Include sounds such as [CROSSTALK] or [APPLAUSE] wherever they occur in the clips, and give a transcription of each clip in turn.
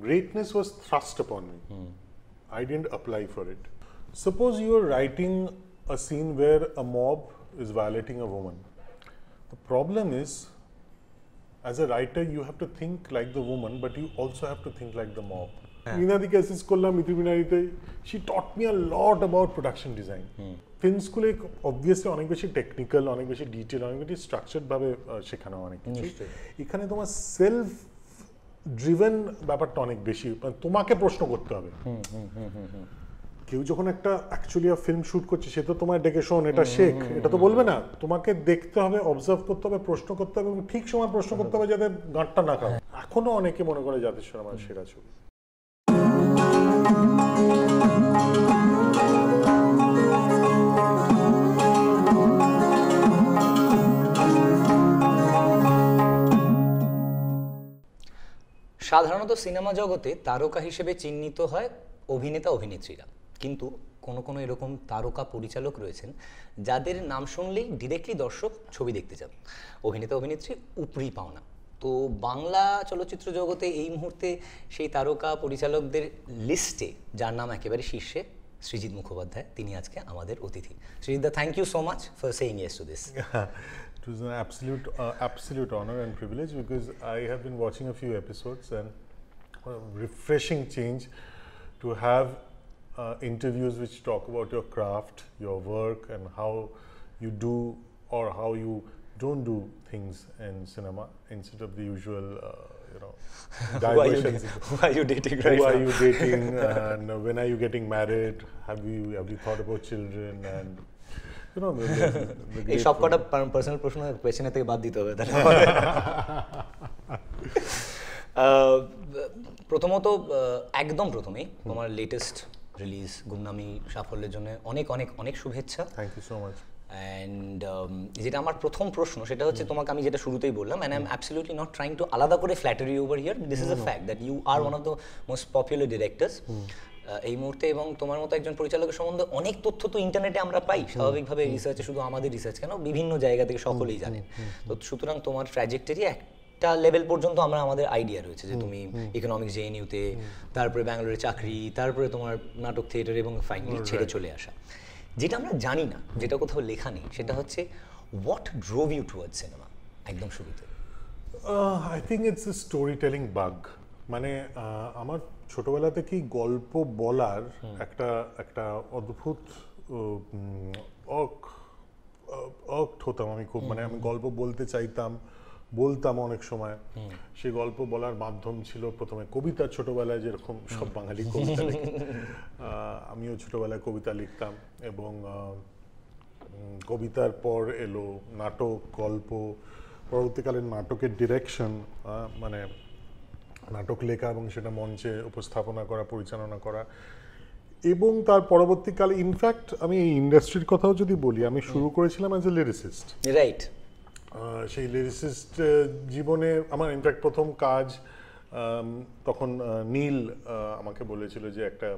Greatness was thrust upon me. Mm. I didn't apply for it. Suppose you are writing a scene where a mob is violating a woman. The problem is, as a writer, you have to think like the woman, but you also have to think like the mob. মিনাদিকে assist করলাম মিথুমিনারিতে she taught me a lot about production design film স্কুলে obviously অনেক বেশি technical অনেক বেশি detail অনেক বেশি স্ট্রাকচারডভাবে শেখানো অনেক কিছু এখানে তোমার সেলফ ড্রিভেন ব্যাপারটা অনেক বেশি মানে তোমাকে প্রশ্ন করতে হবে কেউ যখন একটা অ্যাকচুয়ালি ফিল্ম শুট করছে সে তো তোমায় ডেকে শোন এটা শেখ এটা তো বলবে না তোমাকে দেখতে হবে অবজার্ভ করতে হবে প্রশ্ন করতে হবে এবং ঠিক সময় প্রশ্ন করতে হবে যাতে গাঁটটা না খাও এখনো অনেকে মনে করে জাতিস্বর আমার সেরা ছবি সাধারণত সিনেমা জগতে তারকা হিসেবে চিহ্নিত হয় অভিনেতা অভিনেত্রীরা কিন্তু কোনো কোনো এরকম তারকা পরিচালক রয়েছেন যাদের নাম শুনলেই ডিরেক্টলি দর্শক ছবি দেখতে যান অভিনেতা অভিনেত্রী উপরি পাওনা তো বাংলা চলচ্চিত্র জগতে এই মুহূর্তে সেই তারকা পরিচালকদের লিস্টে যার নাম একেবারে শীর্ষে সৃজিৎ মুখোপাধ্যায় তিনি আজকে আমাদের অতিথি Srijit da thank you so much for saying yes to this It was an absolute uh, absolute honor and privilege because I have been watching a few episodes and a refreshing change to have uh, interviews which talk about your craft, your work, and how you do or how you don't do things in cinema instead of the usual. Uh, you know, [LAUGHS] who, are you [LAUGHS] who are you dating right Who now? are you dating? [LAUGHS] and when are you getting married? Have you have you thought about children? And এই সব কটা personal প্রশ্ন পেছনে থেকে বাদ দিতে হবে তাহলে প্রথমত একদম প্রথমেই তোমার লেটেস্ট রিলিজ গুমনামি সাফল্যের জন্য অনেক অনেক অনেক শুভেচ্ছা thank you so much and যেটা আমার প্রথম প্রশ্ন সেটা হচ্ছে তোমাকে আমি যেটা শুরুতেই বললাম and I am absolutely not trying to আলাদা করে flattery over here this is a fact that you are one of the most popular directors এই মুহূর্তে এবং তোমার মতো একজন পরিচালকের সম্বন্ধে অনেক তথ্য তো ইন্টারনেটে আমরা পাই স্বাভাবিকভাবে রিসার্চে শুধু আমাদের রিসার্চ কেন বিভিন্ন জায়গা থেকে সকলেই জানেন তো সুতরাং তোমার ট্র্যাজেক্টরি এক একটা লেভেল পর্যন্ত আমরা আমাদের আইডিয়া রয়েছে যে তুমি ইকোনমিক্স জেএনইউতে তারপরে ব্যাঙ্গালোরে চাকরি তারপরে তোমার নাটক থিয়েটার এবং ফাইনালি ছেড়ে চলে আসা যেটা আমরা জানি না যেটা কোথাও লেখা নেই সেটা হচ্ছে what drove you toward cinema একদম শুরুতে I think it's a story telling bug মানে আমার ছোটবেলা থেকেই গল্প বলার একটা একটা অদ্ভুত অক অক্ট হতাম আমি খুব মানে আমি গল্প বলতে চাইতাম বলতাম অনেক সময় সে গল্প বলার মাধ্যম ছিল প্রথমে কবিতা ছোটবেলায় যেরকম সব বাঙালি কবিতা আমিও ছোটবেলায় কবিতা লিখতাম এবং কবিতার পর এলো নাটক গল্প পরবর্তীকালে নাটকের ডিরেকশন মানে নাটক লেখা এবং সেটা মঞ্চে উপস্থাপনা করা পরিচালনা করা এবং তার পরবর্তীকালে ইনফ্যাক্ট আমি এই ইন্ডাস্ট্রির কথাও যদি বলি আমি শুরু করেছিলাম অ্যাজ এ লিরিসিস্ট রাইট সেই লিরিসিস্ট জীবনে আমার ইনফ্যাক্ট প্রথম কাজ তখন নীল আমাকে বলেছিল যে একটা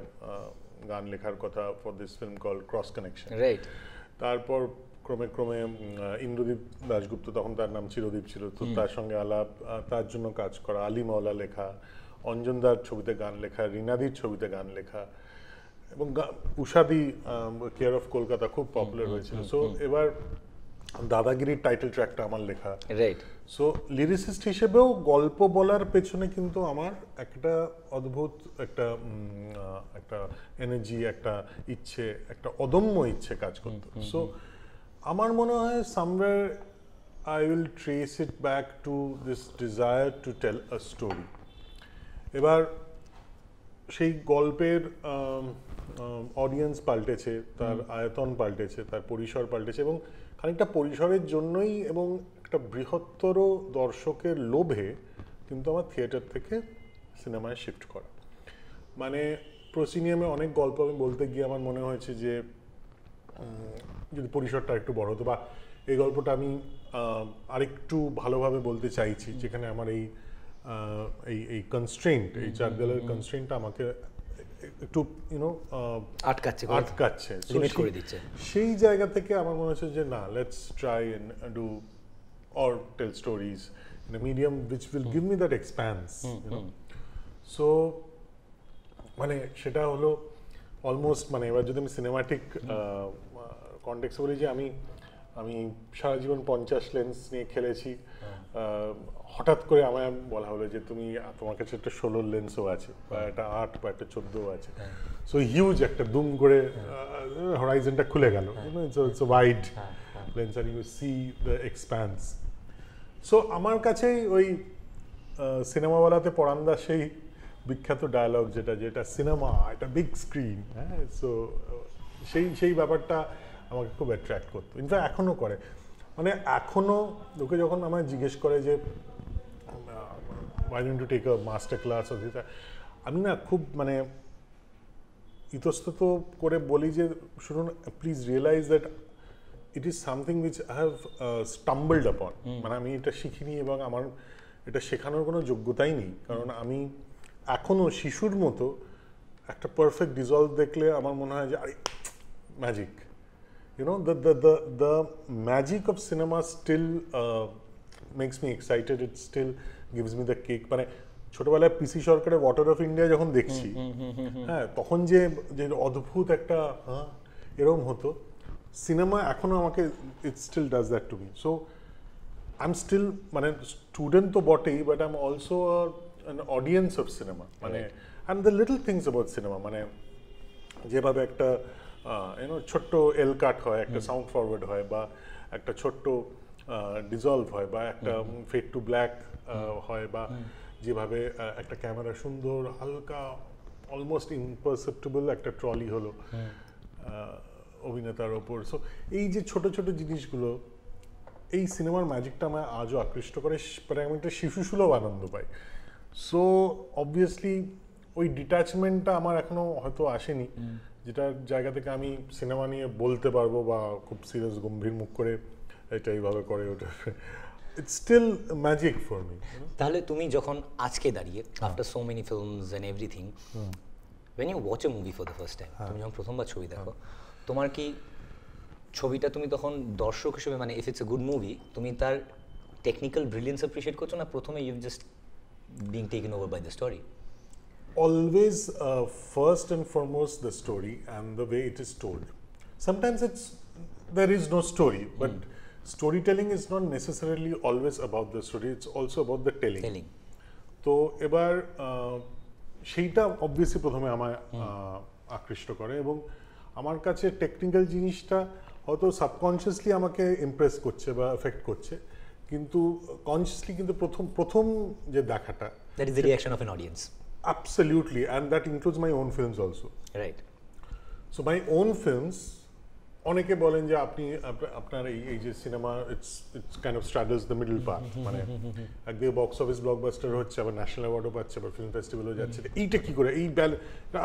গান লেখার কথা for this film call cross connection right তারপর ক্রমে ক্রমে ইন্দ্রদীপ দাশগুপ্ত তখন তার নাম চিরদীপ ছিল তো তার সঙ্গে আলাপ তার জন্য কাজ করা আলী মওলা লেখা অঞ্জনদার ছবিতে গান লেখা রিনাদির ছবিতে গান লেখা এবং উষাদি কেয়ার অফ কলকাতা খুব পপুলার হয়েছিল সো এবার দাদাগিরির টাইটেল ট্র্যাকটা আমার লেখা রাইট সো লিরিসিস্ট হিসেবেও গল্প বলার পেছনে কিন্তু আমার একটা অদ্ভুত একটা একটা এনার্জি একটা ইচ্ছে একটা অদম্য ইচ্ছে কাজ করতো সো আমার মনে হয় somewhere I will trace it back to this desire to tell a story এবার সেই গল্পের অডিয়েন্স পাল্টেছে তার আয়তন পাল্টেছে তার পরিসর পাল্টেছে এবং খানিকটা পরিসরের জন্যই এবং একটা বৃহত্তর দর্শকের লোভে কিন্তু আমার থিয়েটার থেকে সিনেমায় শিফট করা মানে প্রসিনিয়ামে অনেক গল্প আমি বলতে গিয়ে আমার মনে হয়েছে যে যদি পরিসরটা একটু বড় হতো বা এই গল্পটা আমি আরেকটু ভালোভাবে বলতে চাইছি যেখানে আমার এই এই এই কনস্ট্রেন্ট এই চার দেওয়ালের কনস্ট্রেন্টটা আমাকে একটু ইউনো আটকাচ্ছে আটকাচ্ছে করে দিচ্ছে সেই জায়গা থেকে আমার মনে হচ্ছে যে না let's try and do or tell stories in medium which will give me that expanse so মানে সেটা হলো অলমোস্ট মানে এবার যদি আমি সিনেমাটিক কনটেক্সে বলি যে আমি আমি সারা জীবন পঞ্চাশ লেন্স নিয়ে খেলেছি হ্যাঁ। হঠাৎ করে আমায় বলা হলো যে তুমি তোমার কাছে একটা ষোলো লেন্সও আছে বা হ্যাঁ। একটা আট বা একটা চোদ্দও আছে সো হ্যাঁ। হিউজ একটা দুম করে হরাইজনটা খুলে গেল ওয়াইড লেন্স আর you see the expanse so আমার কাছেই ওই সিনেমাওয়ালাতে পরান্দা সেই বিখ্যাত ডায়লগ যেটা যেটা সিনেমা এটা বিগ স্ক্রিন হ্যাঁ সো সেই সেই ব্যাপারটা আমাকে খুব অ্যাট্রাক্ট করতো ইনফ্যাক্ট এখনও করে মানে এখনও লোকে যখন আমায় জিজ্ঞেস করে যে I to take a master class আমি না খুব মানে ইতস্তত করে বলি যে শুনুন please realise that it is something which I have stumbled upon মানে আমি এটা শিখিনি এবং আমার এটা শেখানোর কোনো যোগ্যতাই নেই কারণ আমি এখনও শিশুর মতো একটা পারফেক্ট ডিজলভ দেখলে আমার মনে হয় যে আরে magic you know the the the, the magic of cinema still uh, makes me excited it still gives me the kick মানে ছোটবেলায় পিসি সরকারের ওয়াটার অফ ইন্ডিয়া যখন দেখছি হ্যাঁ তখন যে যে অদ্ভুত একটা হ্যাঁ, এরকম হতো সিনেমা এখনো আমাকে it still does that to me so I am still মানে স্টুডেন্ট তো বটেই but I am also an audience of cinema মানে and the little things about cinema মানে যেভাবে একটা ইউনো ছোট্ট এল কাট হয় একটা সাউন্ড ফরওয়ার্ড হয় বা একটা ছোট্ট ডিজলভ হয় বা একটা ফেড টু ব্ল্যাক হয় বা যেভাবে একটা ক্যামেরা সুন্দর হালকা অলমোস্ট ইম্পারসেপ্টেবল একটা ট্রলি হলো অভিনেতার ওপর সো এই যে ছোট ছোট জিনিসগুলো এই সিনেমার ম্যাজিকটা আমায় আজও আকৃষ্ট করে মানে আমি একটা শিশুসুলভ আনন্দ পাই সো অবভিয়াসলি ওই ডিট্যাচমেন্টটা আমার এখনো হয়তো আসেনি যেটা জায়গা থেকে আমি সিনেমা নিয়ে বলতে পারবো বা খুব সিরিয়াস গম্ভীর মুখ করে এটা এইভাবে করে ওটা it's still magic for me তাহলে তুমি যখন আজকে দাঁড়িয়ে after so many films and everything when you watch a movie for the first time তুমি যখন প্রথমবার ছবি দেখো হ্যাঁ। তোমার কি ছবিটা তুমি তখন দর্শক হিসেবে মানে if it's a good movie তুমি তার টেকনিক্যাল ব্রিলিয়েন্স অ্যাপ্রিসিয়েট করছো না প্রথমে you just being taken over by the story always uh, first and foremost the story and the way it is told. Sometimes it's there is no story, but mm. storytelling is not necessarily always about the story. It's also about the telling. telling. তো এবার সেইটা obviously প্রথমে আমায় আকৃষ্ট করে এবং আমার কাছে টেকনিক্যাল জিনিসটা হয়তো সাবকনসিয়াসলি আমাকে ইমপ্রেস করছে বা এফেক্ট করছে কিন্তু কনসিয়াসলি কিন্তু প্রথম প্রথম যে দেখাটা that is the reaction of an audience Absolutely, and that includes my own films also. Right. So my own films, অনেকে বলেন যে আপনি আপনার এই এই যে cinema it's it's kind of struggles the middle part মানে একদিকে বক্স অফিস ব্লকবাস্টার হচ্ছে আবার ন্যাশনাল অ্যাওয়ার্ডও পাচ্ছে আবার ফিল্ম ফেস্টিভ্যালও যাচ্ছে এইটা কি করে এই ব্যাল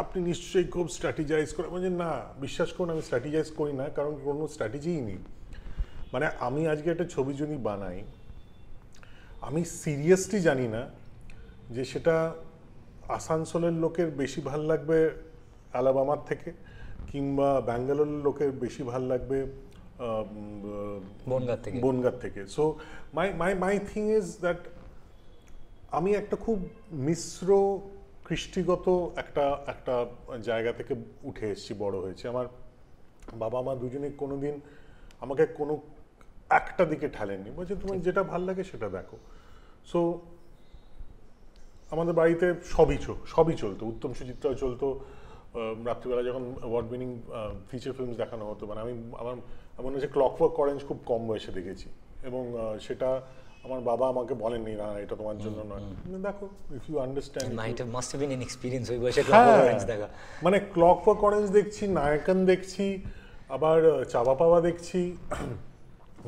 আপনি নিশ্চয়ই খুব স্ট্র্যাটেজাইজ করে মানে না বিশ্বাস করুন আমি স্ট্র্যাটেজাইজ করি না কারণ কোনো স্ট্র্যাটেজিই নেই মানে আমি আজকে একটা ছবি যদি বানাই আমি সিরিয়াসলি জানি না যে সেটা আসানসোলের লোকের বেশি ভাল লাগবে অ্যালাবামার থেকে কিংবা ব্যাঙ্গালোরের লোকের বেশি ভাল লাগবে বনগার থেকে বনগার থেকে so my my my thing is that আমি একটা খুব মিশ্র কৃষ্টিগত একটা একটা জায়গা থেকে উঠে এসেছি বড় হয়েছে আমার বাবা মা দুজনে কোনো দিন আমাকে কোনো একটা দিকে ঠেলেননি বলছে তুমি যেটা ভাল লাগে সেটা দেখো সো আমাদের বাড়িতে সবই চল সবই চলতো উত্তম সুচিত্রাও চলতো রাত্রিবেলা যখন অ্যাওয়ার্ড উইনিং ফিচার ফিল্মস দেখানো হতো মানে আমি আমার আমার হচ্ছে ক্লক ওয়ার্ক অরেঞ্জ খুব কম বয়সে দেখেছি এবং সেটা আমার বাবা আমাকে বলেননি না এটা তোমার জন্য নয় মানে দেখো if you understand night must have been an experience ওই বয়সে অরেঞ্জ দেখা মানে ক্লকওয়ার্ক অরেঞ্জ দেখছি নায়কন দেখছি আবার চাবা পাওয়া দেখছি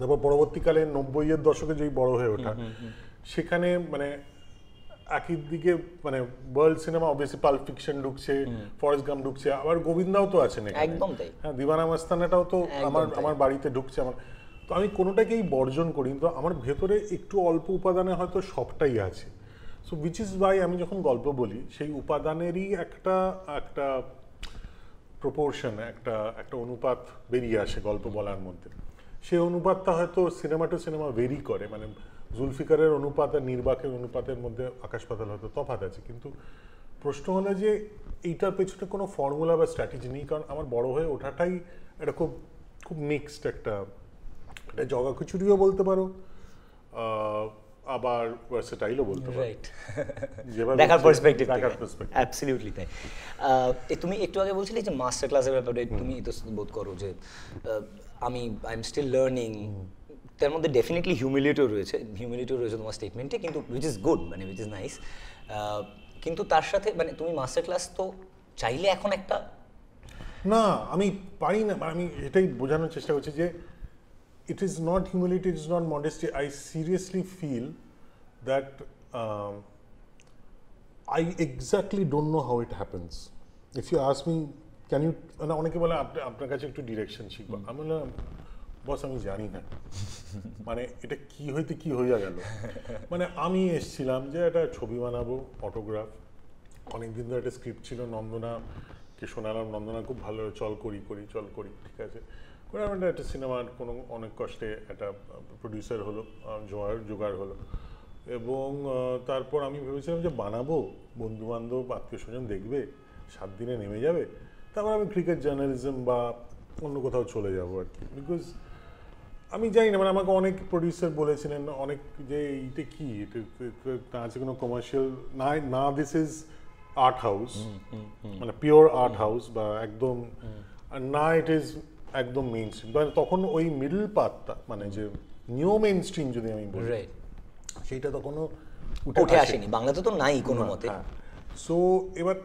তারপর পরবর্তীকালে নব্বইয়ের দশকে যেই বড় হয়ে ওঠা সেখানে মানে একই দিকে মানে world cinema obviously Pulp Fiction ঢুকছে ফরেস্ট গাম ঢুকছে আবার গোবিন্দাও তো আছেন একদম তাই হ্যাঁ দিবানা মাস্তানাটাও তো আমার আমার বাড়িতে ঢুকছে আমার তো আমি কোনোটাকেই বর্জন করি তো আমার ভেতরে একটু অল্প উপাদানে হয়তো সবটাই আছে সো উইচ ইজ ওয়াই আমি যখন গল্প বলি সেই উপাদানেরই একটা একটা প্রপোর্শন একটা একটা অনুপাত বেরিয়ে আসে গল্প বলার মধ্যে সেই অনুপাতটা হয়তো সিনেমা টু সিনেমা ভেরি করে মানে জুলফিকারের অনুপাত আর নির্বাকের অনুপাতের মধ্যে আকাশ পাতাল হয়তো তফাত আছে কিন্তু প্রশ্ন হলো যে এইটার পেছনে কোনো ফর্মুলা বা স্ট্র্যাটেজি নেই কারণ আমার বড় হয়ে ওঠাটাই একটা খুব খুব মিক্সড একটা এটা জগাখিচুড়িও বলতে পারো আবার ভার্সেটাইলও বলতে পারো রাইট দেখার পার্সপেক্টিভ দেখার পার্সপেক্টিভ অ্যাবসলিউটলি তাই তুমি একটু আগে বলছিলে যে মাস্টার ক্লাসের ব্যাপারে তুমি ইতস্তত বোধ করো যে আমি আই এম স্টিল লার্নিং তার মধ্যে ডেফিনেটলি হিউমিলিটিও রয়েছে হিউমিলিটিও রয়েছে তোমার স্টেটমেন্টে কিন্তু উইচ ইজ গুড মানে উইচ ইজ নাইস কিন্তু তার সাথে মানে তুমি মাস্টার ক্লাস তো চাইলে এখন একটা না আমি পারি না মানে আমি এটাই বোঝানোর চেষ্টা করছি যে it is not humility it is not modesty I seriously feel that I exactly exactly know know how it happens. You you ask can you you, মানে অনেকে বলে আপনার কাছে একটু ডিরেকশন শিখবো আমি বললাম বস আমি জানি না মানে এটা কি হইতে কি হইয়া গেল মানে আমি এসছিলাম যে একটা ছবি বানাবো অটোগ্রাফ অনেকদিন ধরে একটা স্ক্রিপ্ট ছিল নন্দনা কে শোনালাম নন্দনা খুব ভালো চল করি করি চল করি ঠিক আছে করে আমার একটা সিনেমার কোনো অনেক কষ্টে একটা প্রডিউসার হলো জোয়ার জোগাড় হলো এবং তারপর আমি ভেবেছিলাম যে বানাবো বন্ধুবান্ধব আত্মীয় স্বজন দেখবে সাত দিনে নেমে যাবে তারপর আমি ক্রিকেট জার্নালিজম বা অন্য কোথাও চলে যাবো আর কি বিকজ আমি জানি না মানে আমাকে অনেক প্রডিউসার বলেছিলেন অনেক যে এইটা কি না আছে কোনো কমার্শিয়াল না না দিস ইজ আর্ট হাউস মানে পিওর আর্ট হাউস বা একদম না ইট ইজ একদম মেইন স্ট্রিম মানে তখন ওই মিডল পাতটা মানে যে নিউ মেইন স্ট্রিম যদি আমি বলি সেইটা তখনও উঠে আসেনি বাংলাতে তো নাই কোনো মতে সো হ্যাঁ। এবার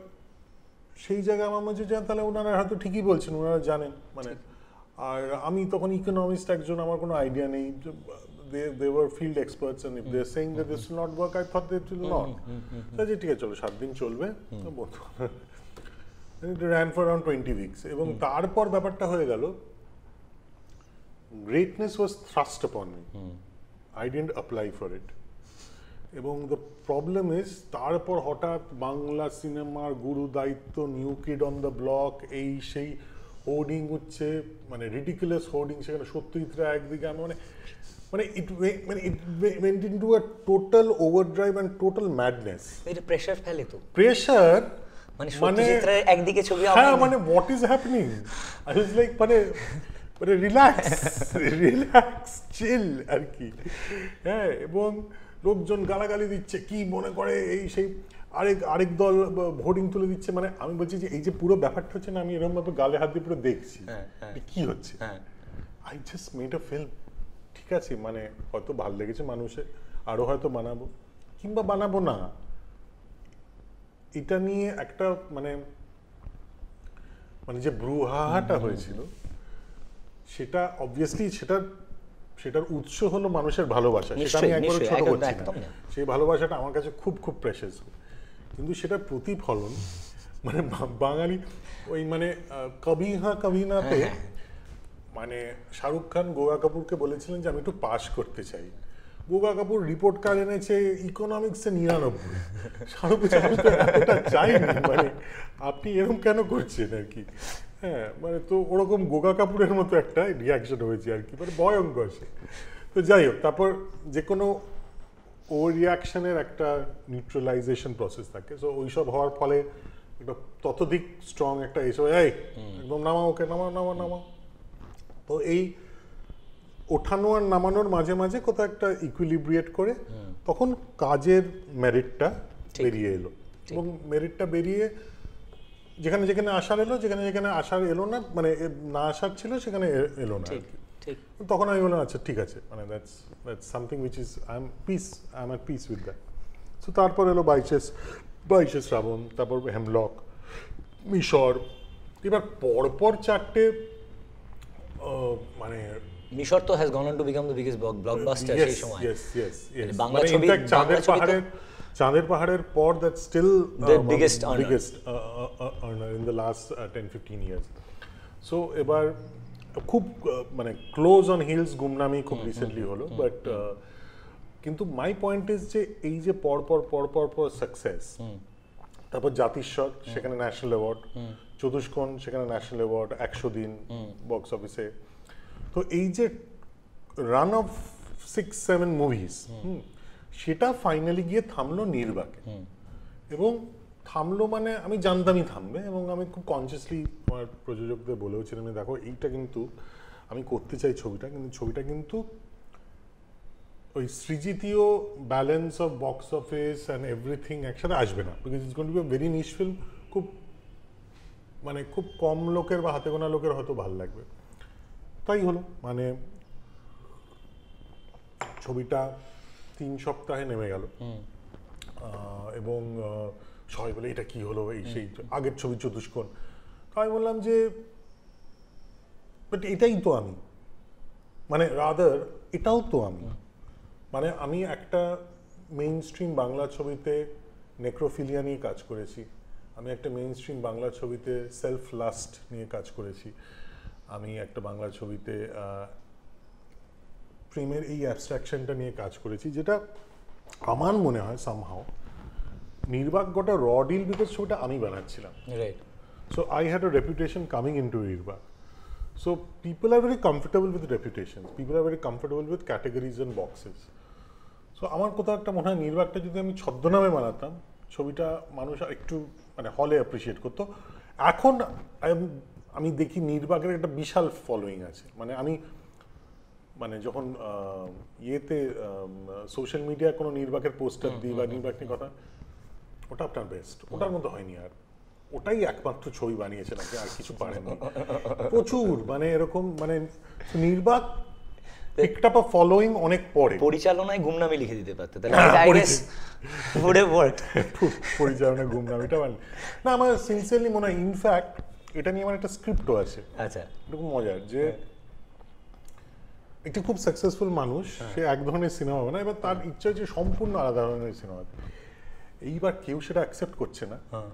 সেই জায়গায় আমার মনে হচ্ছে যে তাহলে ওনারা হয়তো ঠিকই বলছেন ওনারা জানেন মানে আর আমি তখন ইকোনমিস্ট একজন আমার কোনো আইডিয়া নেই field experts and if they saying that this not work I thought will not ঠিক আছে চলো সাত দিন চলবে বন্ধু ran for around twenty weeks এবং তারপর ব্যাপারটা হয়ে গেল greatness was thrust upon me I didn't apply for it এবং দ্য প্রবলেম ইজ তারপর হঠাৎ বাংলা সিনেমার গুরু দায়িত্ব new kid on the block এই সেই হোর্ডিং হচ্ছে মানে রিডিকুলাস হোর্ডিং সেখানে সত্যজিৎ একদিকে আমি মানে মানে ইট মানে it to a total and total madness এটা প্রেশার ফেলে তো প্রেশার মানে, মানে একদিকে ছবি হ্যাঁ মানে what is happening I like মানে মানে রিল্যাক্স রিল্যাক্স চিল আর কি হ্যাঁ এবং লোকজন গালাগালি দিচ্ছে কি মনে করে এই সেই আরেক আরেক দল ভোটিং তুলে দিচ্ছে মানে আমি বলছি যে এই যে পুরো ব্যাপারটা হচ্ছে না আমি এরকম ভাবে গালে হাত দিয়ে পুরো দেখছি হ্যাঁ, হ্যাঁ, কি হচ্ছে I just made a film ঠিক আছে মানে হয়তো ভাল লেগেছে মানুষে আরো হয়তো বানাবো কিংবা বানাবো না এটা নিয়ে একটা মানে মানে যে ব্রুহাহাটা হয়েছিল সেটা অবভিয়াসলি সেটা সেটার উৎস হলো মানুষের ভালোবাসা সেটা আমি একবার ছোট করছি সেই ভালোবাসাটা আমার কাছে খুব খুব প্রেশাস কিন্তু সেটা প্রতিফলন মানে বাঙালি ওই মানে কবি হা কবি নাতে হ্যাঁ, হ্যাঁ। মানে শাহরুখ খান গোয়া কাপুরকে বলেছিলেন যে আমি একটু পাস করতে চাই গোগা কাপুর রিপোর্ট কার্ড এনেছে ইকোনমিক্সে নিরানব্বই শাহরুখ চাই মানে আপনি এরকম কেন করছেন আর কি হ্যাঁ মানে তো ওরকম গোগা কাপুরের মতো একটা রিয়াকশন হয়েছে আর কি মানে ভয়ঙ্কর সে তো যাই হোক তারপর যে কোনো কো রিয়াকশনের একটা নিউট্রালাইজেশন প্রসেস থাকে সো ওইসব হওয়ার ফলে একটা ততোধিক স্ট্রং একটা এসব এই একদম নামাও ওকে নামাও নামাও নামাও তো এই ওঠানো আর নামানোর মাঝে মাঝে কোথাও একটা ইকুইলিব্রিয়েট করে তখন কাজের মেরিটটা বেরিয়ে এলো এবং মেরিটটা বেরিয়ে যেখানে যেখানে আসার এলো যেখানে যেখানে আসার এলো না মানে না আসার ছিল সেখানে এলো না তখন আমি বললাম আচ্ছা ঠিক আছে মানে that's that's something which is I am peace I am at peace with that so তারপর এলো বাইশেস বাইশে শ্রাবণ তারপর হেমলক মিশর এবার পরপর চারটে মানে মিশর তো has gone on to become the biggest blockbuster সেই সময় মানে বাংলা মানে ছবি চাঁদের পাহাড়ের চাঁদের পাহাড়ের পর that still the biggest earner in the last years so এবার খুব মানে ক্লোজ অন হিলস গুমনামি খুব রিসেন্টলি হলো বাট কিন্তু মাই পয়েন্ট ইজ যে এই যে পরপর পরপর পর সাকসেস তারপর জাতিস্বর সেখানে ন্যাশনাল অ্যাওয়ার্ড চতুষ্কোণ সেখানে ন্যাশনাল অ্যাওয়ার্ড একশো দিন বক্স অফিসে তো এই যে run of six seven movies সেটা ফাইনালি গিয়ে থামলো নির্বাকে এবং থামলো মানে আমি জানতামই থামবে এবং আমি খুব কনসিয়াসলি আমার প্রযোজকদের বলেওছিলাম দেখো এইটা কিন্তু আমি করতে চাই ছবিটা কিন্তু ছবিটা কিন্তু ওই সৃজিতীয় balance of box office and everything একসাথে আসবে না because it's gone to be very niche film খুব মানে খুব কম লোকের বা হাতে গোনা লোকের হয়তো ভাল লাগবে তাই হলো মানে ছবিটা তিন সপ্তাহে নেমে গেল এবং সবাই বলে এটা কি হলো এই সেই আগের ছবি চতুষ্কোণ তো আমি বললাম যে বাট এটাই তো আমি মানে রাদার এটাও তো আমি মানে আমি একটা মেইন স্ট্রিম বাংলা ছবিতে নেক্রোফিলিয়া নিয়ে কাজ করেছি আমি একটা মেইন স্ট্রিম বাংলা ছবিতে সেলফ লাস্ট নিয়ে কাজ করেছি আমি একটা বাংলা ছবিতে প্রেমের এই অ্যাবস্ট্রাকশনটা নিয়ে কাজ করেছি যেটা আমার মনে হয় সামহাও নির্বাক গোটা র ডিল বিকজ ছবিটা আমি বানাচ্ছিলাম right so I had a reputation coming to Nirbaak so people are very comfortable with reputation people are very comfortable with categories and boxes so আমার কোথাও একটা মনে হয় নির্বাকটা যদি আমি ছদ্মনামে বানাতাম ছবিটা মানুষ একটু মানে হলে অ্যাপ্রিসিয়েট করতো এখন আমি দেখি নির্বাকের একটা বিশাল ফলোয়িং আছে মানে আমি মানে যখন ইয়েতে সোশ্যাল মিডিয়ায় কোনো নির্বাকের পোস্টার দিই বা নির্বাক নিয়ে কথা ওটা আপনার বেস্ট ওটার মধ্যে হয়নি আর ওটাই একমাত্র ছবি বানিয়েছেন আপনি আর কিছু পারেননি প্রচুর মানে এরকম মানে নির্বাক অনেক পরে পরিচালনায় গুমনামি লিখে দিতে পারতে তাহলে হ্যাঁ, [LAUGHS] পরিচালনায় গুমনামিটা মানে না আমার সিনসিয়ারলি মনে হয় ইনফ্যাক্ট এটা নিয়ে আমার একটা স্ক্রিপ্টও আছে আচ্ছা এরকম মজার যে হ্যাঁ। একটি খুব সাকসেসফুল মানুষ হ্যাঁ। সে এক ধরনের সিনেমা বানায় এবার তার ইচ্ছা যে সম্পূর্ণ আলাদা ধরনের সিনেমা এইবার কেউ সেটা অ্যাকসেপ্ট করছে না হ্যাঁ।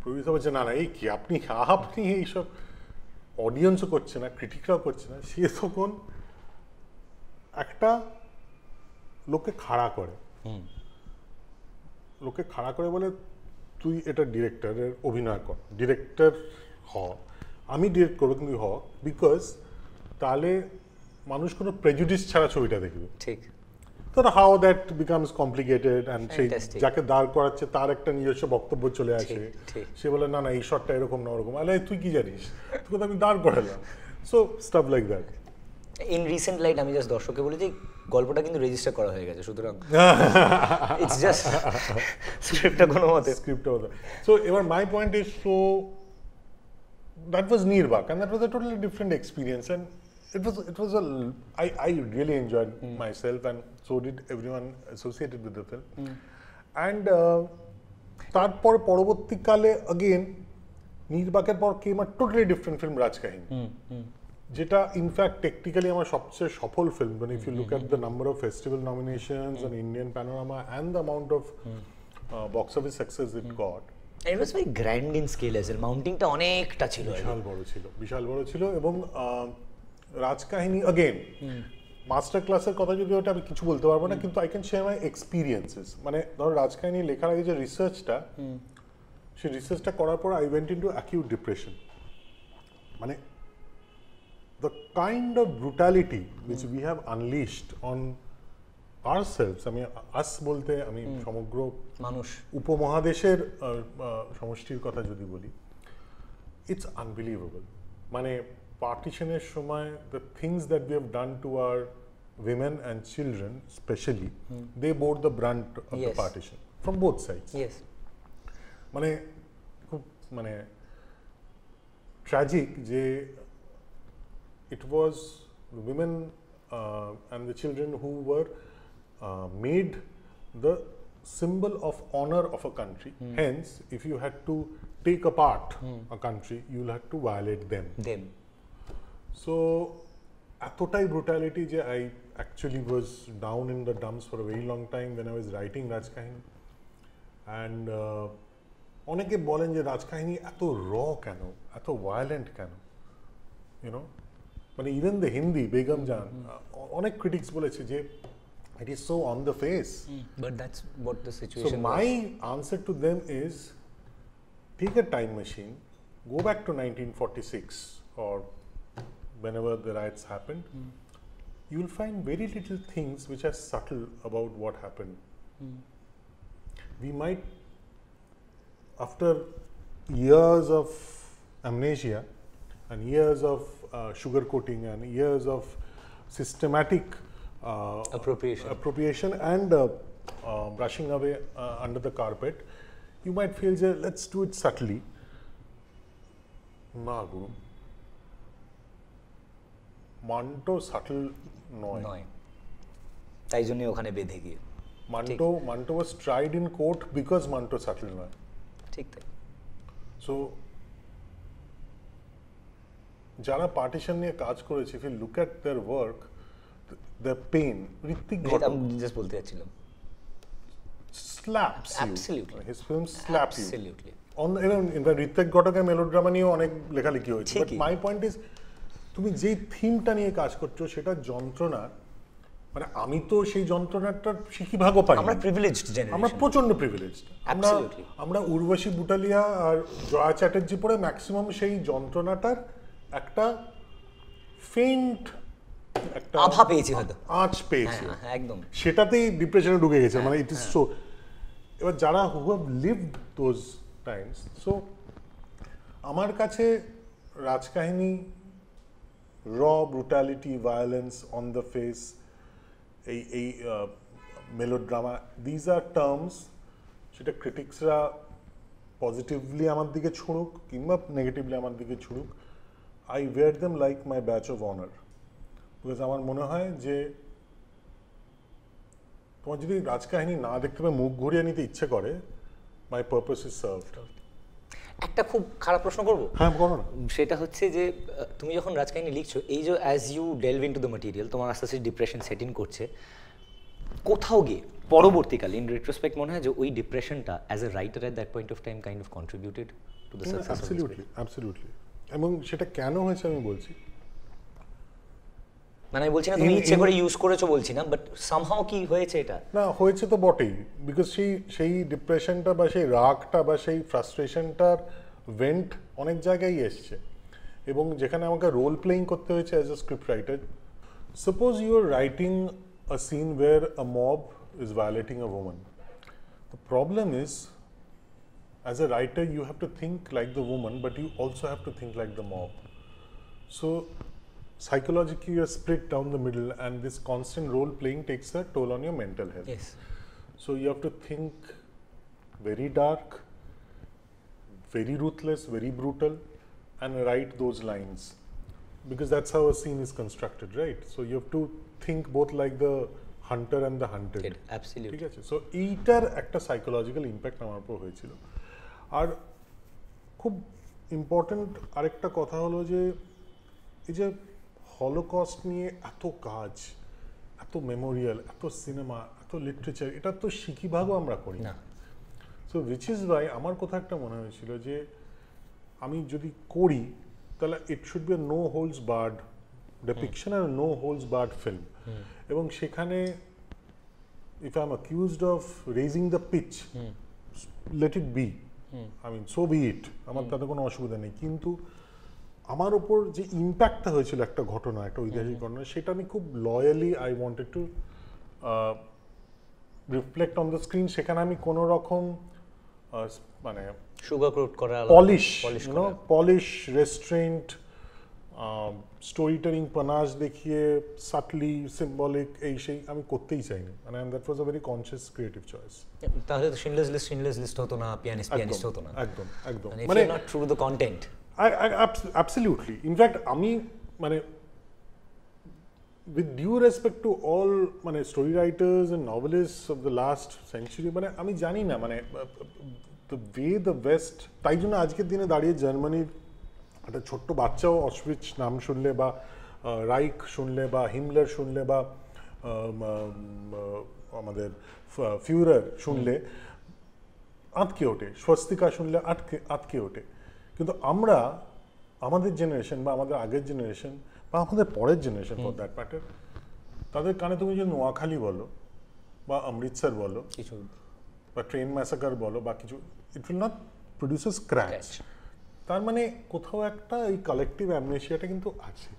প্রডিউসার বলছে না না এই কি আপনি আপনি এইসব অডিয়েন্সও করছে না ক্রিটিকরাও করছে না সে তখন একটা লোকে খাড়া করে লোকে খাড়া করে বলে তুই এটা ডিরেক্টরের অভিনয় কর ডিরেক্টর হ আমি ডিরেক্ট করবো কিন্তু হ বিকজ তাহলে মানুষ কোনো প্রেজুডিস ছাড়া ছবিটা দেখবে ঠিক তারা how that becomes complicated and সেই যাকে দাঁড় করাচ্ছে তার একটা নিজস্ব বক্তব্য চলে আসে সে বলে না না এই শটটা এরকম না ওরকম আরে তুই কি জানিস তোকে তো আমি দাঁড় করালাম so stuff like that in recent light আমি জাস্ট দর্শককে বলি যে গল্পটা কিন্তু রেজিস্টার করা হয়ে গেছে সুতরাং ইটস জাস্ট স্ক্রিপ্টটা কোনো মতে স্ক্রিপ্টটা মতো সো এবার my point is so that was Nirbaak and that was a totally different experience and it was it was a I, I really enjoyed mm. myself and so did everyone associated with the film. Mm. And uh, তারপর পরবর্তীকালে again নির্বাকের পর came a totally different film Rajkahini যেটা in fact technically আমার সবচেয়ে সফল film মানে if you look at the number of festival nominations and Indian panorama and the amount of box office success it got it was very grand in scale as মাউন্টিংটা অনেকটা ছিল বিশাল বড় ছিল বিশাল বড় ছিল এবং রাজকাহিনী অগেন মাস্টার ক্লাসের কথা যদি ওটা আমি কিছু বলতে পারবো না কিন্তু I can share my experiences মানে ধরো রাজকাহিনী লেখার আগে যে রিসার্চটা সেই রিসার্চটা করার পর I went in to acute depression মানে kind kind brutality which which we have on on cells আমি আস বলতে আমি সমগ্র মানুষ উপমহাদেশের সমষ্টির কথা যদি বলি ইটস আনবিলিভেবল মানে Partition is, সময় the things that we have done to our women and children especially hmm. they bore the brunt of the partition from both sides yes মানে খুব মানে ট্র্যাজিক যে it was the women uh, and the children who were uh, made the symbol of honor of a country hmm. hence if you had to take apart hmm. a country you'll have to violate them them so এতটাই brutality যে I actually was down in the dumps for very long time when I was writing Rajkahini and অনেকে বলেন যে রাজকাহিনী এত র কেন এত violent কেন ইউনো মানে ইভেন দ্য হিন্দি বেগম জান অনেক ক্রিটিক্স বলেছে যে it is so on the face. Mm. But that's what the situation. So my was. answer to them is, take a time machine, go back to 1946 or whenever the riots happened, mm. you will find very little things which are subtle about what happened. Mm. We might, after years of amnesia and years of uh, coating and years of systematic uh, appropriation. appropriation and uh, uh, brushing away uh, under the carpet, you might feel, let's do it subtly. Nah, Guru. Manto subtle নয় তাই জন্য ওখানে বেঁধে গিয়ে Manto Manto was tried in court because Manto subtle নয় ঠিক তাই so যারা পার্টিশন নিয়ে কাজ করেছে look at their work the pen Ritwik আমি জাস্ট বলতে যাচ্ছিলাম slaps absolutely his film slaps absolutely on Ritwik ঘটকের মেলোড্রামা নিয়েও অনেক লেখালেখি হয়েছে বাট মাই পয়েন্ট ইজ তুমি যেই থিমটা নিয়ে কাজ করছো সেটা যন্ত্রণা মানে আমি তো সেই যন্ত্রণাটার শিখি ভাগও পাই আমরা প্রিভিলেজ জেনারেশন আমরা প্রচন্ড প্রিভিলেজড আমরা আমরা উর্বশী বুটালিয়া আর জয়া চ্যাটার্জি পরে ম্যাক্সিমাম সেই যন্ত্রণাটার একটা ফেন্ট একটা আভা পেয়েছি হয়তো আঁচ পেয়েছি হ্যাঁ, হ্যাঁ, একদম সেটাতেই ডিপ্রেশনে ঢুকে গেছে মানে ইট ইজ সো এবার যারা who have lived those times so আমার কাছে রাজকাহিনী র brutality, violence on the face, এই এই মেলোড্রামা দিজ আর টার্মস সেটা ক্রিটিক্সরা পজিটিভলি আমার দিকে ছুঁড়ুক কিংবা নেগেটিভলি আমার দিকে ছুঁড়ুক I wear them like my badge of honour because আমার মনে হয় যে তোমার যদি রাজকাহিনী না দেখতে পাবে মুখ ঘুরিয়ে নিতে ইচ্ছে করে মাই পারপাস ইজ সার্ভড একটা খুব খারাপ প্রশ্ন করব হ্যাঁ করো না সেটা হচ্ছে যে তুমি যখন রাজকাহিনী লিখছো এই যে as you delve in two the material তোমার আস্তে আস্তে ডিপ্রেশন সেট ইন করছে কোথাও গিয়ে পরবর্তীকালে ইন রিট্রোস্পেক্ট মনে হয় যে ওই ডিপ্রেশনটা as a writer at that point of time kind of contributed to the success absolutely absolutely এবং সেটা কেন হয়েছে আমি বলছি মানে আমি বলছি না তুমি ইচ্ছে করে ইউজ করেছো বলছি না বাট সামহাও কি হয়েছে এটা না হয়েছে তো বটেই বিকজ সেই সেই ডিপ্রেশনটা বা সেই রাগটা বা সেই ফ্রাস্ট্রেশনটার ভেন্ট অনেক জায়গায় এসছে এবং যেখানে আমাকে রোল প্লেইং করতে হয়েছে as a script writer suppose you are writing a scene where a mob is violating a woman the problem is as a writer you have to think like the woman but you also have to think like the mob so psychologically you're split down the middle and this constant role playing takes a toll on your mental health yes so you have to think very dark very ruthless very brutal and write those lines because that's how a scene is constructed right so you have to think both like the hunter and the hunted. Absolute ঠিক আছে so এইটার একটা psychological impact আমার উপর হয়েছিল khub important important আরেকটা কথা হলো এই যে হলোকস্ট নিয়ে এত কাজ এত মেমোরিয়াল এত সিনেমা এত লিটারেচার এটা তো শিখিভাগও আমরা করি না সো উইচ ইজ ওয়াই আমার কথা একটা মনে হয়েছিল যে আমি যদি করি তাহলে it should be no holds barred depiction আর নো হোলস বার্ড ফিল্ম এবং সেখানে if I am accused of raising the pitch let it be I mean so be it আমার তাতে কোনো অসুবিধা নেই কিন্তু আমার উপর যে ইম্প্যাক্টটা হয়েছিল একটা ঘটনা একটা ঐতিহাসিক ঘটনা সেটা আমি খুব loyally I wanted to reflect on the screen সেখানে আমি কোনো রকম মানে সুগারক্রুট করা polish polish restaurant story telling পনাজ দেখিয়ে সাটলি সিম্বলিক এই সেই আমি করতেই চাইনি মানে that was a very conscious creative choice তাহলে তো সিনলেস লিস্ট লিস্ট হতো না পিয়ানিস্ট পিয়ানিস্ট হতো না একদম একদম মানে not true the content I, I absolutely. In fact, আমি মানে with due respect to all মানে story writers and novelists of the last century মানে আমি জানি না মানে the way the west তাই জন্য আজকের দিনে দাঁড়িয়ে জার্মানির একটা ছোট্ট বাচ্চাও অসুইচ নাম শুনলে বা রাইক শুনলে বা হিমলার শুনলে বা আমাদের ফিউরার শুনলে আঁতকে ওঠে স্বস্তিকা শুনলে আটকে আঁতকে ওঠে কিন্তু আমরা আমাদের জেনারেশন বা আমাদের আগের জেনারেশন বা আমাদের পরের জেনারেশন ফর দ্যাট ম্যাটার তাদের কানে তুমি যদি নোয়াখালী বলো বা অমৃতসর বলো কিছু বা ট্রেন ম্যাসাকার বলো বা কিছু it will not produce a scratch তার মানে কোথাও একটা এই কালেকটিভ অ্যামনেশিয়াটা কিন্তু আছে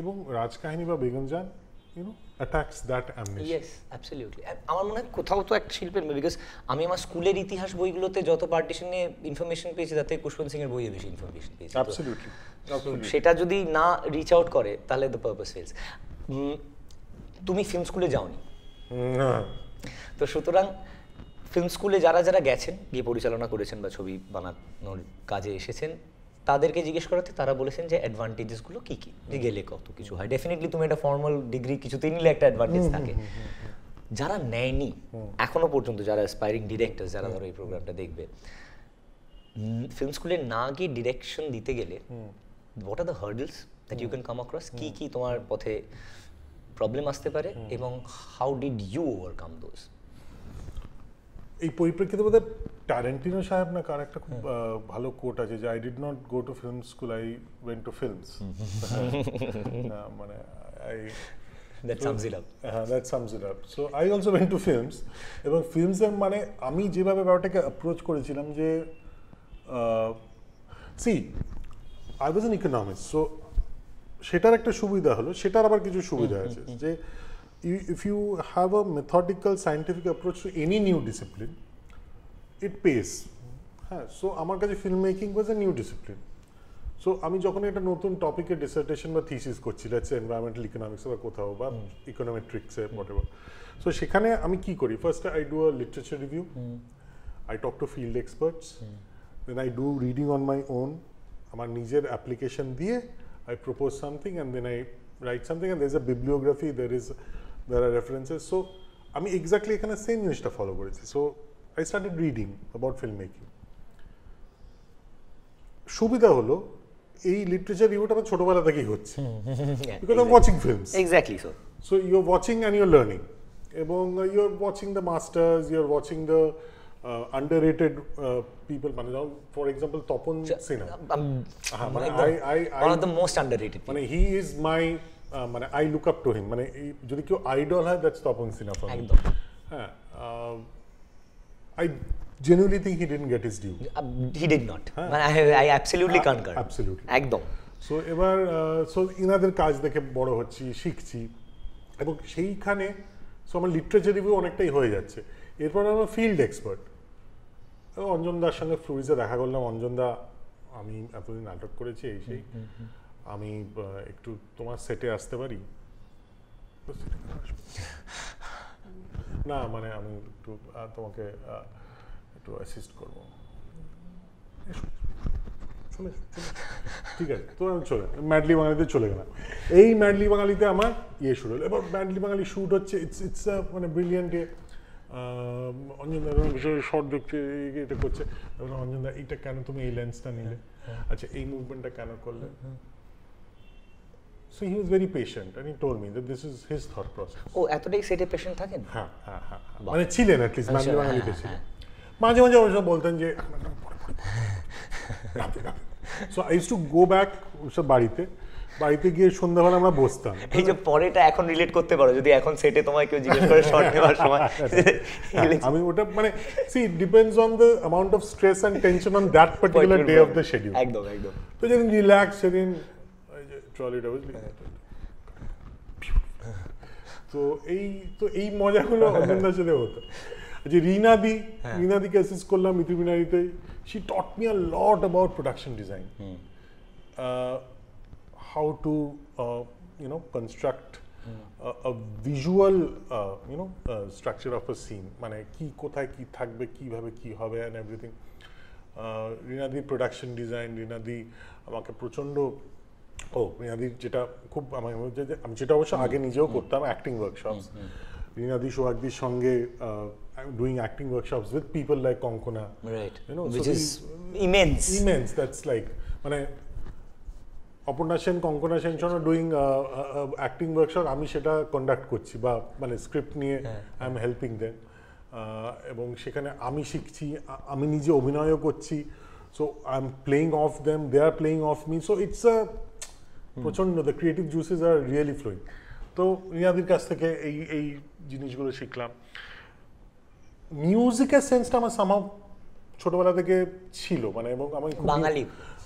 এবং রাজকাহিনী বা বেগম যান আমার মনে হয় কোথাও তো শিল্পের বিকজ আমি আমার স্কুলের ইতিহাস বইগুলোতে যত পার্টিশনে পেয়েছি তাতে বইয়ে সেটা যদি না রিচ আউট করে তাহলে দ্য তুমি ফিল্ম স্কুলে যাওনি তো সুতরাং ফিল্ম স্কুলে যারা যারা গেছেন গিয়ে পরিচালনা করেছেন বা ছবি বানানোর কাজে এসেছেন তাদেরকে জিজ্ঞেস করাতে তারা বলেছেন যে অ্যাডভান্টেজেসগুলো কী কী যে গেলে কত কিছু হয় ডেফিনেটলি তুমি একটা ফর্মাল ডিগ্রি কিছুতেই নিলে একটা অ্যাডভান্টেজ থাকে যারা নেয়নি এখনো পর্যন্ত যারা অ্যাসপায়ারিং ডিরেক্টর যারা ধরো এই প্রোগ্রামটা দেখবে ফিল্ম স্কুলে না গিয়ে ডিরেকশন দিতে গেলে what are the hurdles that you can come across কী কী তোমার পথে প্রবলেম আসতে পারে এবং how did you overcome those এই পরিপ্রেক্ষিতে বোধ টারেন্টিনো সাহেব না কার একটা খুব হ্যাঁ। ভালো কোট আছে যে I did not go to film school I went to films মানে আই হ্যাঁ, এবং ফিল্মসের মানে আমি যেভাবে ব্যাপারটাকে অ্যাপ্রোচ করেছিলাম যে see I was an economics so সেটার একটা সুবিধা হলো সেটার আবার কিছু সুবিধা আছে যে if you have a methodical scientific approach to any new discipline, it pays. হ্যাঁ সো আমার কাছে film making was a new discipline so আমি যখন একটা নতুন টপিকে ডিসার্টেশন বা থিসিস করছি লেটস এনভায়রনমেন্টাল ইকোনমিক্সে বা কোথাও বা ইকোনমেট্রিক্সে হোয়াট এভার সো সেখানে আমি কি করি first I do a literature review I talk to field experts then I do reading on my own আমার নিজের অ্যাপ্লিকেশন দিয়ে I propose something and then I write something and there is a bibliography there is there are references. So আমি exactly এখানে same জিনিসটা follow করেছি so I started reading about film making সুবিধা হলো এই লিটারেচার রিভিউটা আমার ছোটবেলা থেকেই হচ্ছে because um watching films exactly so so you are watching and you're learning এবং you are watching the masters you are watching the underrated people মানে যেমন for example Tapan Sinha um, মানে আই আই আই মানে he is my মানে I look up to him মানে যদি কেউ idol হয় দ্যাটস তপন সিনহা ফর একদম হ্যাঁ I genuinely think he didn't get his due he did not মানে I I absolutely concur absolutely একদম সো এবার সো ইনাদের কাজ দেখে বড় হচ্ছি শিখছি এবং সেইখানে সো আমার লিটারেচার রিভিউ অনেকটাই হয়ে যাচ্ছে এরপর আমার ফিল্ড এক্সপার্ট অঞ্জন দার সঙ্গে ফ্লুরিজে দেখা করলাম অঞ্জন দা আমি এতদিন নাটক করেছি এই সেই আমি একটু তোমার সেটে আসতে পারি [LAUGHS] না মানে আমি একটু তোমাকে একটু অ্যাসিস্ট করবো ঠিক আছে তো আমি চলে ম্যাডলি বাঙালিতে চলে গেলাম এই ম্যাডলি বাঙালিতে আমার ইয়ে শুরু হলো এবার ম্যাডলি বাঙালি শ্যুট হচ্ছে ইটস ইটস মানে ব্রিলিয়ান্টে অঞ্জনদা বিষয়ে শর্ট দেখছে এটা করছে অঞ্জনদা এইটা কেন তুমি এই লেন্সটা নিলে হ্যাঁ। আচ্ছা এই মুভমেন্টটা কেন করলে হ্যাঁ, হ্যাঁ। So he was very patient and he told me that this is his thought process ও এতটাই সেটে পেশেন্ট থাকেন হ্যাঁ হ্যাঁ হ্যাঁ, হ্যাঁ। মানে ছিলেন অ্যাটলিস্ট আচ্ছা, বাঙালি ছিলেন হ্যাঁ, হ্যাঁ। মাঝে মাঝে অবশ্য বলতেন যে so I used to go back ওসব বাড়িতে বাড়িতে গিয়ে সন্ধ্যাবেলা আমরা বসতাম এই যে পরেটা এখন রিলেট করতে পারো যদি এখন সেটে তোমায় কেউ জিজ্ঞেস করে শর্ট নেওয়ার [LAUGHS] সময় আমি ওটা মানে see depends on the amount of stress and tension on that particular day of the schedule একদম একদম তো যেদিন রিল্যাক্স সেদিন ট্রলি ট্রাভেল তো এই তো এই মজাগুলো অনন্যার সাথে হতো যে রিনাদি রিনাদিকে অ্যাসিস্ট করলাম মিথিবিনারিতে she taught me a lot about production design how to you know construct a visual uh, you know uh, structure of a scene মানে কি কোথায় কি থাকবে কিভাবে কি হবে অ্যান্ড এভরিথিং রিনাদি প্রোডাকশন ডিজাইন রিনাদি আমাকে প্রচণ্ড ও রিনাদি যেটা খুব আমার আমি যেটা অবশ্য আগে নিজেও করতাম অ্যাক্টিং ওয়ার্কশপস রিনাদি সোহাগদির সঙ্গে doing acting workshops with people like Konkona right you know which is immense immense that's like মানে অপর্ণা সেন কঙ্কনা সেন সঙ্গে ডুইং অ্যাক্টিং ওয়ার্কশপ আমি সেটা কন্ডাক্ট করছি বা মানে স্ক্রিপ্ট নিয়ে আই এম হেল্পিং দেন এবং সেখানে আমি শিখছি আমি নিজে অভিনয়ও করছি so I am playing off them they are playing off me so it's a প্রচন্ড the creative juices are really flowing তো রিয়াদির কাছ থেকে এই এই জিনিসগুলো শিখলাম মিউজিকের সেন্সটা আমার সামাও ছোটবেলা থেকে ছিল মানে এবং আমি বাঙালি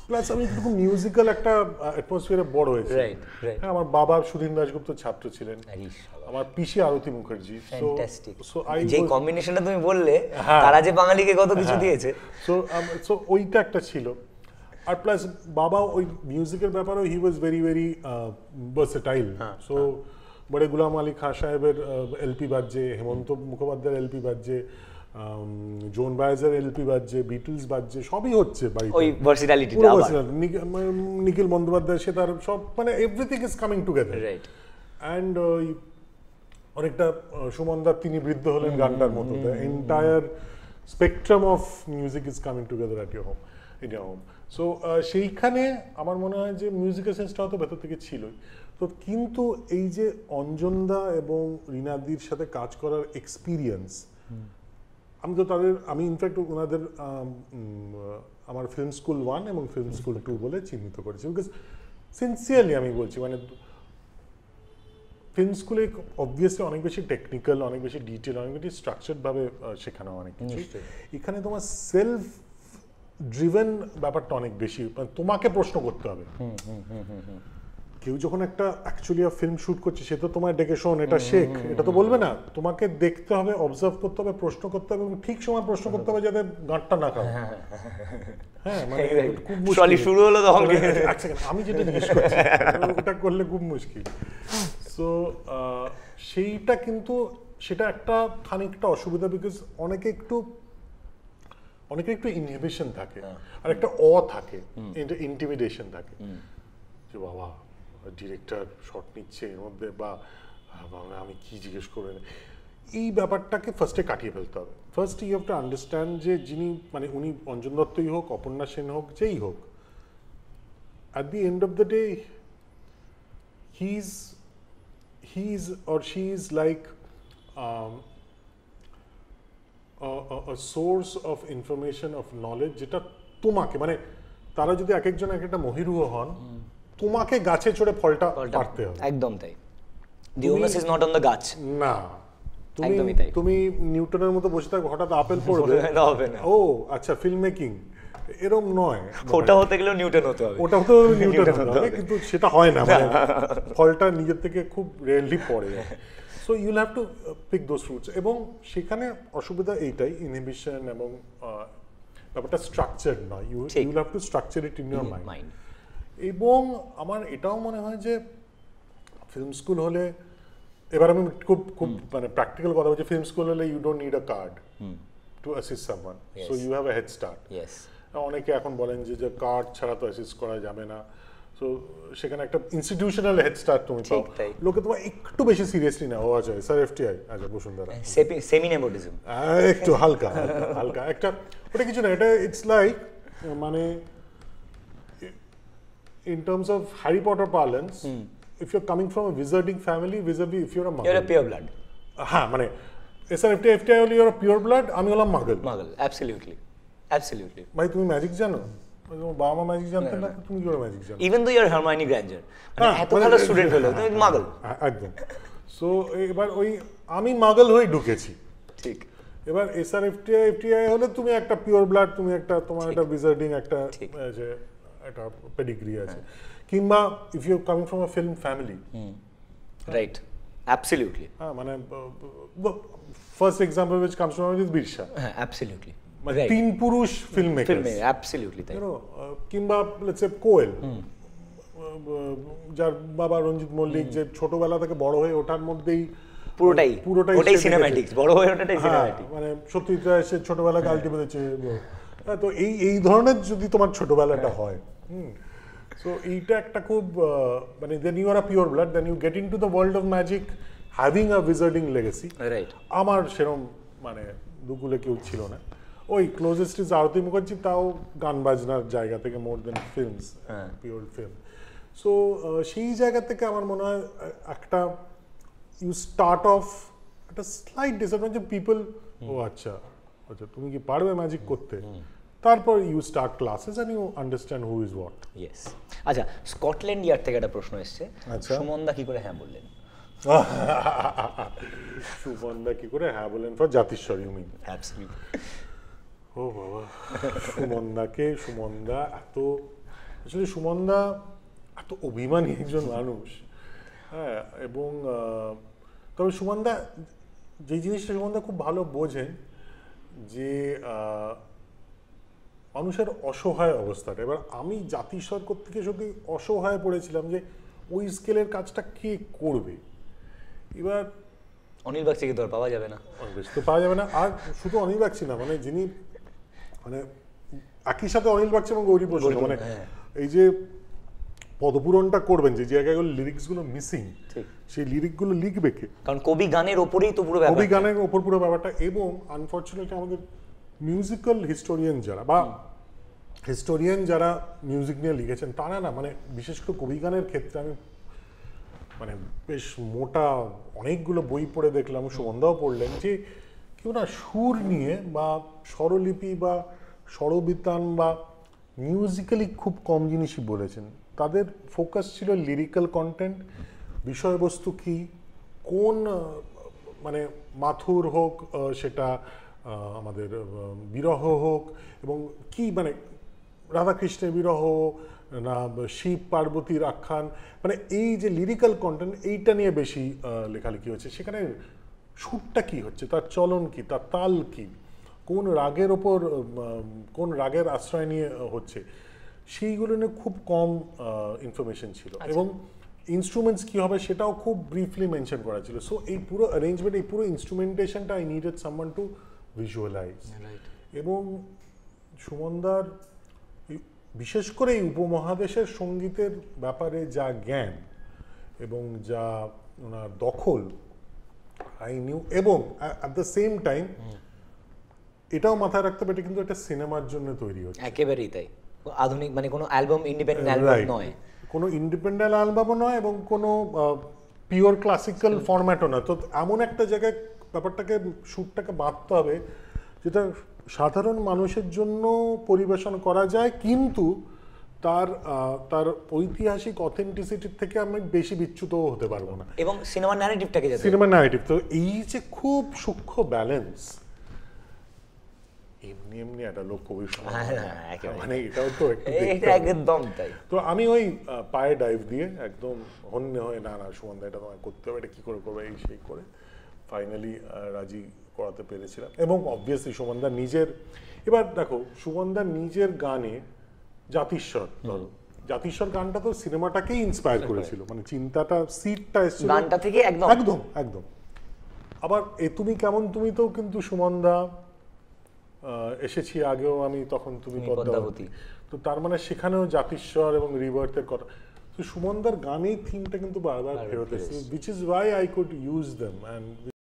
প্লাস আমি একটু মিউজিক্যাল একটা অ্যাটমসফিয়ারে বড় হয়েছি হ্যাঁ আমার বাবা সুধীন দাশগুপ্ত ছাত্র ছিলেন আমার পিসি আরতি মুখার্জি সো যে কম্বিনেশনটা তুমি বললে হ্যাঁ। তারা যে বাঙালিকে কত কিছু হ্যাঁ। দিয়েছে সো সো um, ওইটা একটা ছিল আর প্লাস বাবা ওই মিউজিকের ব্যাপারেও he was very very versatile so Bade Ghulam Ali খা সাহেবের এলপি uh, বাজছে হেমন্ত মুখোপাধ্যায়ের এলপি বাজছে জোন বায়েজের এলপি বাজছে বিটলস বাজছে সবই হচ্ছে বাড়িতে ওই ভার্সিটালিটি নিখিল বন্দ্যোপাধ্যায় সে তার সব মানে everything is coming together right and ওই অনেকটা দা তিনি বৃদ্ধ হলেন গানটার মতো entire spectrum of music is coming together at your home in your home so সেইখানে আমার মনে হয় যে মিউজিক্যাল সেন্সটা হয়তো ভেতর থেকে ছিলই তো কিন্তু এই যে অঞ্জনদা এবং রিনাদির সাথে কাজ করার এক্সপিরিয়েন্স আমি তো তাদের আমি ইনফ্যাক্ট ওনাদের আমার ফিল্ম স্কুল ওয়ান এবং ফিল্ম স্কুল টু বলে চিহ্নিত করেছি বিকজ সিনসিয়ারলি আমি বলছি মানে ফিল্ম স্কুলে অবভিয়াসলি অনেক বেশি টেকনিক্যাল অনেক বেশি ডিটেল অনেক বেশি স্ট্রাকচারভাবে শেখানো অনেক কিছু এখানে তোমার সেলফ ড্রিভেন ব্যাপারটা অনেক বেশি মানে তোমাকে প্রশ্ন করতে হবে কেউ যখন একটা অ্যাকচুয়ালি ফিল্ম শুট করছে সে তো তোমায় ডেকে শোন এটা শেখ এটা তো বলবে না তোমাকে দেখতে হবে অবজার্ভ করতে হবে প্রশ্ন করতে হবে এবং ঠিক সময় প্রশ্ন করতে হবে যাতে গাঁটটা না খাও হ্যাঁ, হ্যাঁ মানে হ্যাঁ, খুব হ্যাঁ। শুরু আমি যেটা জিজ্ঞেস করছি ওটা করলে খুব মুশকিল সো সেইটা কিন্তু সেটা একটা খানিকটা অসুবিধা বিকজ অনেকে একটু অনেকের একটু ইনহিবিশন থাকে হ্যাঁ। আর একটা অ থাকে ইন্টিমিডেশন থাকে যে বাবা ডিরেক্টর শট নিচ্ছে এর মধ্যে বা আমি কি জিজ্ঞেস করবেন এই ব্যাপারটাকে ফার্স্টে কাটিয়ে ফেলতে হবে first you have to understand যে যিনি মানে উনি অঞ্জন দত্তই হোক অপর্ণা সেন হোক যেই হোক at the end of the day he is he is or she is like source of information of knowledge যেটা তোমাকে মানে তারা যদি এক একজন এক একটা মহিরুহ হন তোমাকে গাছে চড়ে ফলটা পারতে হবে একদম তাই the onus is not on the গাছ না তুমি তুমি নিউটনের মতো বসে থাকো হঠাৎ আপেল [LAUGHS] পড়বে না হবে না ও আচ্ছা ফিল্ম মেকিং এরকম নয় [LAUGHS] ওটা হতে গেলে নিউটন হতে হবে ওটা হতে [LAUGHS] নিউটন হতে হবে কিন্তু সেটা হয় না মানে ফলটা নিজের থেকে খুব রেয়ারলি পড়ে so you'll have to pick those fruits এবং সেখানে অসুবিধা এইটাই ইনহিবিশন এবং ব্যাপারটা স্ট্রাকচার নয় you you'll have to structure it in your mind এবং আমার এটাও মনে হয় যে ফিল্ম স্কুল হলে এবার আমি খুব খুব মানে প্র্যাকটিক্যাল কথা বলছি ফিল্ম স্কুল হলে you don't need a card to assist someone so you have a head start অনেকে এখন বলেন যে যে কার্ড ছাড়া তো অ্যাসিস্ট করা যাবে না সো সেখানে একটা ইনস্টিটিউশনাল হেড স্টার্ট তুমি পাও লোকে তোমার একটু বেশি সিরিয়াসলি না হওয়া যায় স্যার এফটিআই আচ্ছা বসুন্ধরা সেমি হ্যাঁ, নেপোটিজম একটু হালকা হালকা একটা ওটা কিছু না এটা ইটস লাইক মানে in terms of Harry Potter parlance, hmm. if you're coming from a wizarding family vis-a-vis if you're a muggle. You're a blood. হ্যাঁ মানে এসএনএফটি এফটিআই হলে ইউর পিওর ব্লাড আমি হলাম মাগল মাগল অ্যাবসলিউটলি অ্যাবসলিউটলি ভাই তুমি magic জানো বাবা ম্যাজিক জানতেন না হ্যাঁ, হ্যাঁ। তুমি কি ম্যাজিক জানো ইভেন দো ইয়ার হারমাইনি গ্র্যাঞ্জার মানে হ্যাঁ, এত ভালো স্টুডেন্ট হলো তুমি মাগল একদম সো এবার ওই আমি মাগল হয়ে ঢুকেছি ঠিক এবার এসআর এফটিআই এফটিআই হলে তুমি একটা পিওর ব্লাড তুমি একটা তোমার একটা উইজার্ডিং একটা যে একটা পেডিগ্রি আছে কিংবা if you coming from a film family right absolutely হ্যাঁ মানে first example which comes from is Birsa হ্যাঁ অ্যাবসলিউটলি মানে তিন পুরুষ ফিল্ম মেকার কিংবা লেটস সে কোয়েল যার বাবা রঞ্জিত মল্লিক hmm. যে ছোটবেলা থেকে বড় হয়ে ওঠার মধ্যেই পুরোটাই পুরোটাই ওটাই সিনেম্যাটিক্স বড় হয়ে ওটাই সিনেম্যাটিক মানে সত্যজিৎ রায় সে ছোটবেলা গালটি বেঁধেছে তো এই এই ধরনের যদি তোমার ছোটবেলাটা হ্যাঁ। হয় হুম সো এইটা একটা খুব মানে then you are a pure blood then you get in two the world of magic having a visiting legacy right আমার সেরম মানে দুকুলে কেউ ছিল না ওই ক্লোজেস্ট ইজ আরতি মুখার্জি তাও গান বাজনার জায়গা থেকে more than films pure film so সেই জায়গা থেকে আমার মনে হয় একটা ইউ স্টার্ট অফ একটা স্লাইট ডিসঅ্যাডভান্টেজ পিপল ও আচ্ছা আচ্ছা তুমি কি পারবে ম্যাজিক করতে তারপর you start classes and you understand who is what yes আচ্ছা স্কটল্যান্ড ইয়ার থেকে একটা প্রশ্ন এসছে আচ্ছা। সুমনদা কি করে হ্যাঁ বললেন [LAUGHS] সুমনদা কি করে হ্যাঁ বললেন for Jaatishwar you mean absolutely ও বাবা সুমনদাকে সুমনদা এত আসলে সুমনদা এত অভিমানী একজন মানুষ হ্যাঁ এবং তবে সুমনদা যে জিনিসটা সুমনদা খুব ভালো বোঝেন যে মানুষের অসহায় অবস্থাটা এবার আমি জাতিস্বর থেকে সত্যি অসহায় পড়েছিলাম যে ওই স্কেলের কাজটা কে করবে এবার অনিল বাগচিকে তো আর পাওয়া যাবে না অনিল তো পাওয়া যাবে না আর শুধু অনিল বাগচি না মানে যিনি মানে একই সাথে অনিল বাগচি এবং গৌরী প্রসন্ন মানে হ্যাঁ। এই যে পদপূরণটা করবেন যে জায়গাগুলো লিরিক্সগুলো মিসিং সেই লিরিকগুলো লিখবে কে কারণ কবি গানের ওপরেই তো পুরো কবি গানের ওপর পুরো ব্যাপারটা এবং আনফর্চুনেটলি আমাদের মিউজিক্যাল হিস্টোরিয়ান যারা বা হিস্টোরিয়ান যারা মিউজিক নিয়ে লিখেছেন তারা না মানে বিশেষ করে কবি গানের ক্ষেত্রে আমি মানে বেশ মোটা অনেকগুলো বই পড়ে দেখলাম সুগন্ধাও পড়লেন যে কেউ সুর নিয়ে বা স্বরলিপি বা স্বরবিতান বা মিউজিক্যালি খুব কম জিনিসই বলেছেন তাদের ফোকাস ছিল লিরিক্যাল কন্টেন্ট বিষয়বস্তু কি কোন মানে মাথুর হোক সেটা আমাদের বিরহ হোক এবং কি মানে রাধাকৃষ্ণের বিরহ না শিব পার্বতীর আখ্যান মানে এই যে লিরিক্যাল কন্টেন্ট এইটা নিয়ে বেশি লেখালেখি হয়েছে সেখানে সুরটা কি হচ্ছে তার চলন কি তার তাল কি কোন রাগের ওপর কোন রাগের আশ্রয় নিয়ে হচ্ছে সেইগুলো নিয়ে খুব কম ইনফরমেশন ছিল আচ্ছা। এবং ইনস্ট্রুমেন্টস কি হবে সেটাও খুব ব্রিফলি মেনশন করা ছিল সো এই পুরো অ্যারেঞ্জমেন্ট এই পুরো ইনস্ট্রুমেন্টেশনটা I needed someone to visualize এবং সুমনদার বিশেষ করে এই উপমহাদেশের সঙ্গীতের ব্যাপারে যা জ্ঞান এবং যা ওনার দখল আই নিউ এবং অ্যাট দ্য সেম টাইম এটাও মাথায় রাখতে হবে এটা কিন্তু একটা সিনেমার জন্য তৈরি হচ্ছে একেবারেই তাই আধুনিক মানে কোনো অ্যালবাম ইন্ডিপেন্ডেন্ট অ্যালবাম নয় কোনো ইন্ডিপেন্ডেন্ট অ্যালবামও নয় এবং কোনো পিওর ক্লাসিক্যাল ফরম্যাটও না তো এমন একটা জায়গায় ব্যাপারটাকে শ্যুটটাকে বাঁধতে হবে যেটা সাধারণ মানুষের জন্য পরিবেশন করা যায় কিন্তু তার তার ঐতিহাসিক অথেন্টিসিটির থেকে আমি বেশি বিচ্যুত হতে পারবো না এবং সিনেমা ন্যারেটিভটাকে সিনেমার ন্যারেটিভ তো এই যে খুব সূক্ষ্ম ব্যালেন্স এমনি এমনি একটা লোক কবি হ্যাঁ, হ্যাঁ, মানে এটাও তো একদম তাই তো আমি ওই পায়ে ডাইভ দিয়ে একদম হন্য হয়ে না না সুমন্দা এটা তোমায় করতে হবে এটা কী করে করবে এই সেই করে ফাইনালি রাজি করাতে পেরেছিলাম এবং অবভিয়াসলি সুমন্দা নিজের এবার দেখো সুমন্দা নিজের গানে জাতিস্বর ধরো গানটা তো ইন্সপায়ার করেছিল মানে চিন্তাটা সিটটা এসেছিল গানটা থেকে একদম একদম একদম আবার এ তুমি কেমন তুমি তো কিন্তু সুমনদা এসেছি আগেও আমি তখন তুমি পদ্মাবতী তো তার মানে সেখানেও জাতিশ্বর এবং রিভার্থের কথা তো সুমনদার গানেই থিমটা কিন্তু বারবার ফেরত এসেছে which is why I could use them and